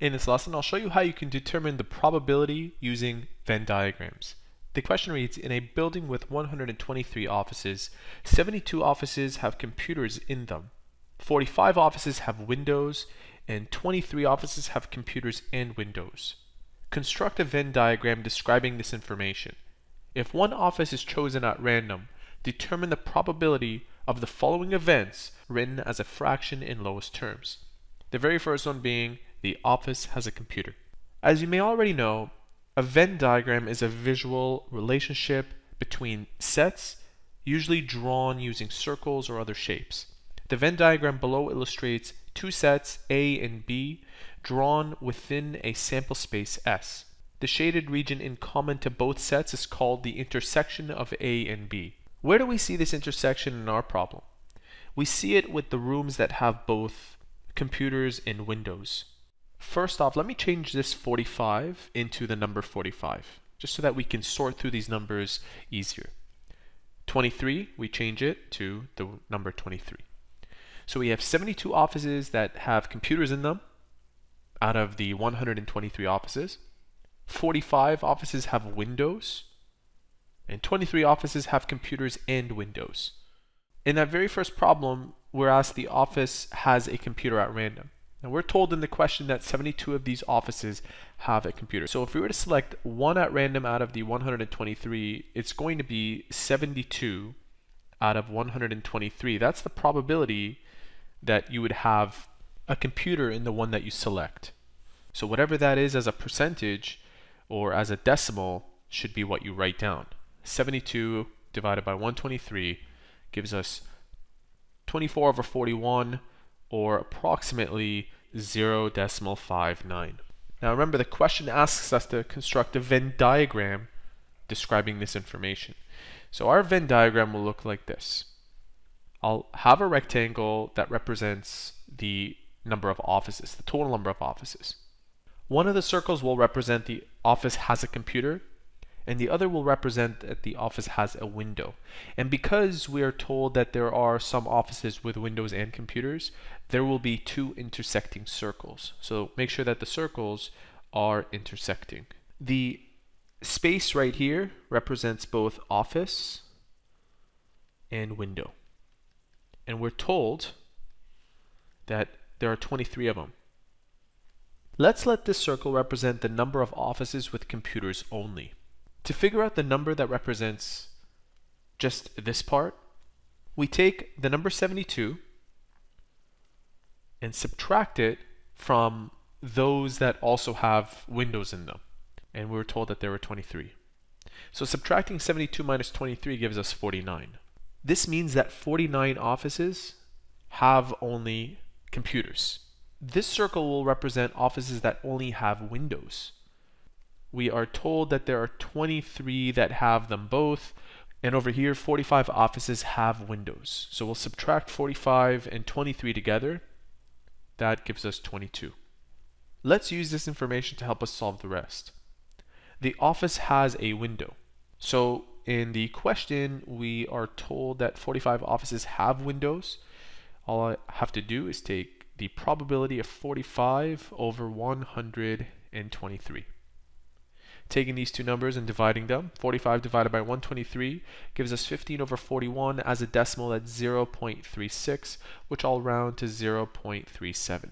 In this lesson, I'll show you how you can determine the probability using Venn diagrams. The question reads, in a building with 123 offices, 72 offices have computers in them, 45 offices have windows, and 23 offices have computers and windows. Construct a Venn diagram describing this information. If one office is chosen at random, determine the probability of the following events written as a fraction in lowest terms. The very first one being the office has a computer. As you may already know, a Venn diagram is a visual relationship between sets, usually drawn using circles or other shapes. The Venn diagram below illustrates two sets, A and B, drawn within a sample space S. The shaded region in common to both sets is called the intersection of A and B. Where do we see this intersection in our problem? We see it with the rooms that have both computers and windows. First off, let me change this 45 into the number 45, just so that we can sort through these numbers easier. 23, we change it to the number 23. So we have 72 offices that have computers in them out of the 123 offices. 45 offices have windows. And 23 offices have computers and windows. In that very first problem, we're asked the office has a computer at random. Now we're told in the question that 72 of these offices have a computer. So if we were to select one at random out of the 123, it's going to be 72 out of 123. That's the probability that you would have a computer in the one that you select. So whatever that is as a percentage or as a decimal should be what you write down. 72 divided by 123 gives us 24 over 41 or approximately 0.59. Now remember the question asks us to construct a Venn diagram describing this information. So our Venn diagram will look like this. I'll have a rectangle that represents the number of offices, the total number of offices. One of the circles will represent the office has a computer and the other will represent that the office has a window. And because we are told that there are some offices with windows and computers, there will be two intersecting circles. So make sure that the circles are intersecting. The space right here represents both office and window. And we're told that there are 23 of them. Let's let this circle represent the number of offices with computers only. To figure out the number that represents just this part, we take the number 72 and subtract it from those that also have windows in them. And we were told that there were 23. So subtracting 72 minus 23 gives us 49. This means that 49 offices have only computers. This circle will represent offices that only have windows we are told that there are 23 that have them both. And over here, 45 offices have windows. So we'll subtract 45 and 23 together. That gives us 22. Let's use this information to help us solve the rest. The office has a window. So in the question, we are told that 45 offices have windows. All I have to do is take the probability of 45 over 123 taking these two numbers and dividing them. 45 divided by 123 gives us 15 over 41 as a decimal at 0.36, which I'll round to 0.37.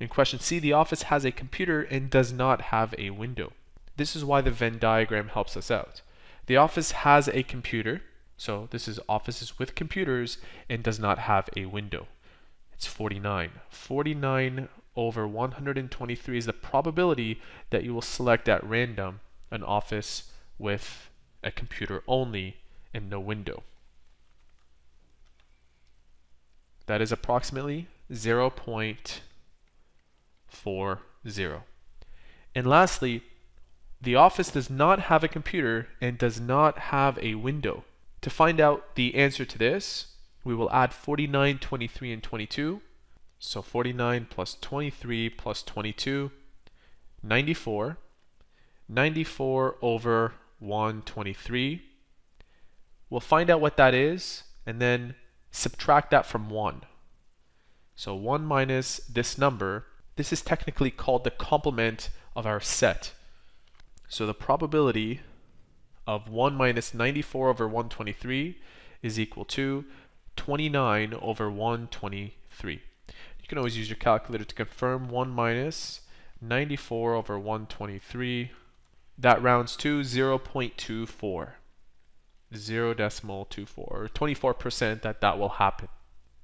In question C, the office has a computer and does not have a window. This is why the Venn diagram helps us out. The office has a computer, so this is offices with computers and does not have a window. It's 49. 49 over 123 is the probability that you will select at random an office with a computer only and no window. That is approximately 0.40. And lastly, the office does not have a computer and does not have a window. To find out the answer to this, we will add 49, 23, and 22 so 49 plus 23 plus 22, 94. 94 over 123. We'll find out what that is and then subtract that from 1. So 1 minus this number, this is technically called the complement of our set. So the probability of 1 minus 94 over 123 is equal to 29 over 123. You can always use your calculator to confirm 1 minus 94 over 123. That rounds to 0 0.24. 0 decimal 24, or 24% that that will happen.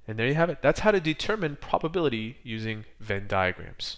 And there you have it. That's how to determine probability using Venn diagrams.